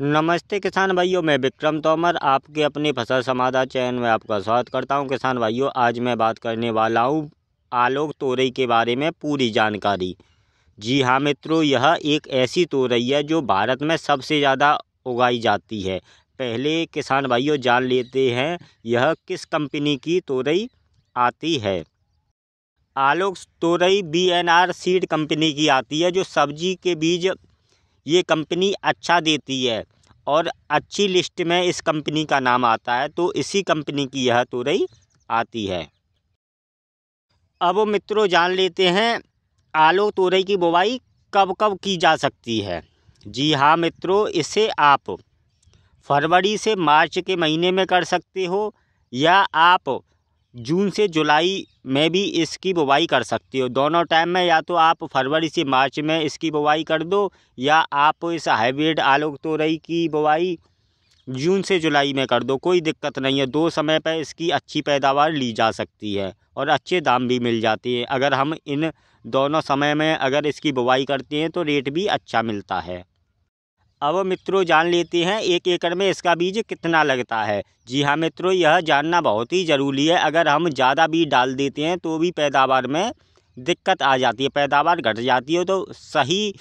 नमस्ते किसान भाइयों मैं विक्रम तोमर आपके अपने फसल समाधान चैन में आपका स्वागत करता हूं किसान भाइयों आज मैं बात करने वाला हूं आलोक तोरई के बारे में पूरी जानकारी जी हाँ मित्रों यह एक ऐसी तोरई है जो भारत में सबसे ज़्यादा उगाई जाती है पहले किसान भाइयों जान लेते हैं यह किस कंपनी की तोरई आती है आलोक तोरई B N R seed company की आती है जो सब्जी के बीज ये कंपनी अच्छा देती है और अच्छी लिस्ट में इस कंपनी का नाम आता है तो इसी कंपनी की यह तुरई आती है अब मित्रों जान लेते हैं आलू तुरई की बुवाई कब कब की जा सकती है जी हाँ मित्रों इसे आप फरवरी से मार्च के महीने में कर सकते हो या आप जून से जुलाई में भी इसकी बुवाई कर सकते हो दोनों टाइम में या तो आप फरवरी से मार्च में इसकी बुवाई कर दो या आप इस हाइब्रिड आलोक तोरई की बुवाई जून से जुलाई में कर दो कोई दिक्कत नहीं है दो समय पर इसकी अच्छी पैदावार ली जा सकती है और अच्छे दाम भी मिल जाते हैं अगर हम इन दोनों समय में अगर इसकी बुवाई करते हैं तो रेट भी अच्छा मिलता है अब मित्रों जान लेते हैं एक एकड़ में इसका बीज कितना लगता है जी हाँ मित्रों यह जानना बहुत ही ज़रूरी है अगर हम ज़्यादा बीज डाल देते हैं तो भी पैदावार में दिक्कत आ जाती है पैदावार घट जाती है तो सही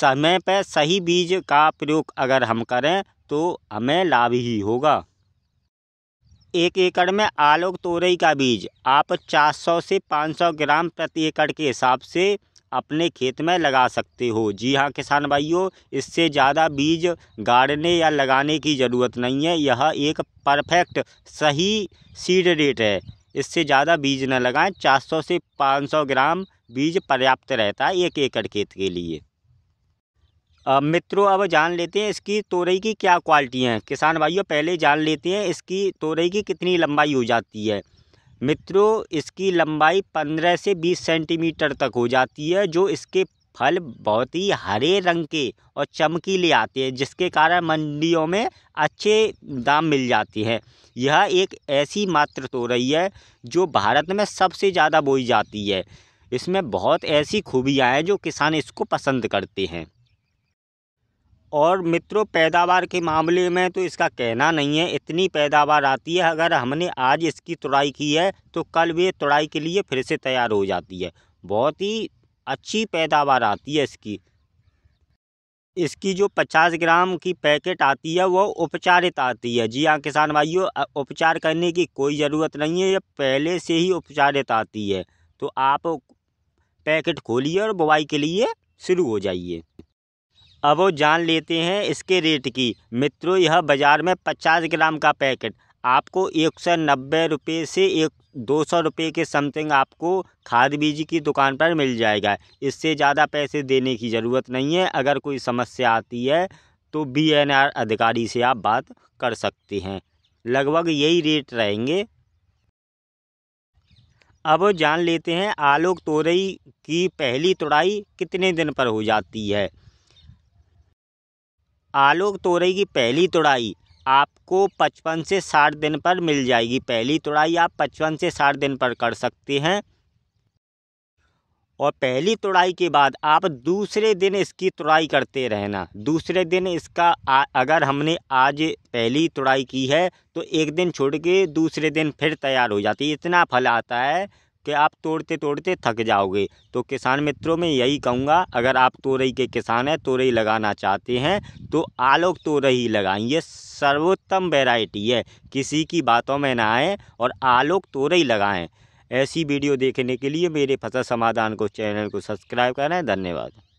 समय पर सही बीज का प्रयोग अगर हम करें तो हमें लाभ ही होगा एक एकड़ में आलोक तोरई का बीज आप 400 से 500 ग्राम प्रति एकड़ के हिसाब से अपने खेत में लगा सकते हो जी हाँ किसान भाइयों इससे ज़्यादा बीज गाड़ने या लगाने की ज़रूरत नहीं है यह एक परफेक्ट सही सीड रेट है इससे ज़्यादा बीज न लगाएं 400 से 500 ग्राम बीज पर्याप्त रहता है एक एकड़ खेत के लिए अब मित्रों अब जान लेते हैं इसकी तोरई की क्या क्वालिटी है किसान भाइयों पहले जान लेते हैं इसकी तोरई की कितनी लंबाई हो जाती है मित्रों इसकी लंबाई पंद्रह से बीस सेंटीमीटर तक हो जाती है जो इसके फल बहुत ही हरे रंग के और चमकीले आते हैं जिसके कारण मंडियों में अच्छे दाम मिल जाते हैं यह एक ऐसी मात्र तो रही है जो भारत में सबसे ज़्यादा बोई जाती है इसमें बहुत ऐसी खूबियाँ हैं जो किसान इसको पसंद करते हैं और मित्रों पैदावार के मामले में तो इसका कहना नहीं है इतनी पैदावार आती है अगर हमने आज इसकी तुड़ाई की है तो कल वे तुड़ाई के लिए फिर से तैयार हो जाती है बहुत ही अच्छी पैदावार आती है इसकी इसकी जो 50 ग्राम की पैकेट आती है वो उपचारित आती है जी हाँ किसान भाइयों उपचार करने की कोई ज़रूरत नहीं है ये पहले से ही उपचारित आती है तो आप पैकेट खोलिए और बुवाई के लिए शुरू हो जाइए अब वो जान लेते हैं इसके रेट की मित्रों यह बाज़ार में पचास ग्राम का पैकेट आपको एक सौ नब्बे रुपये से एक दो सौ रुपये के समथिंग आपको खाद बीज की दुकान पर मिल जाएगा इससे ज़्यादा पैसे देने की ज़रूरत नहीं है अगर कोई समस्या आती है तो बी एन आर अधिकारी से आप बात कर सकते हैं लगभग यही रेट रहेंगे अब जान लेते हैं आलोक तोरई की पहली तुड़ाई कितने दिन पर हो जाती है आलू तोरई की पहली तुड़ाई आपको पचपन से साठ दिन पर मिल जाएगी पहली तुड़ाई आप पचपन से साठ दिन पर कर सकते हैं और पहली तुड़ाई के बाद आप दूसरे दिन इसकी तुड़ाई करते रहना दूसरे दिन इसका आ, अगर हमने आज पहली तुड़ाई की है तो एक दिन छोड़ के दूसरे दिन फिर तैयार हो जाती है इतना फल आता है कि आप तोड़ते तोड़ते थक जाओगे तो किसान मित्रों में यही कहूँगा अगर आप तोरई के किसान हैं तोरई लगाना चाहते हैं तो आलोक तोरई लगाएं ये सर्वोत्तम वेराइटी है किसी की बातों में ना आए और आलोक तोरई लगाएं ऐसी वीडियो देखने के लिए मेरे फसल समाधान को चैनल को सब्सक्राइब करें धन्यवाद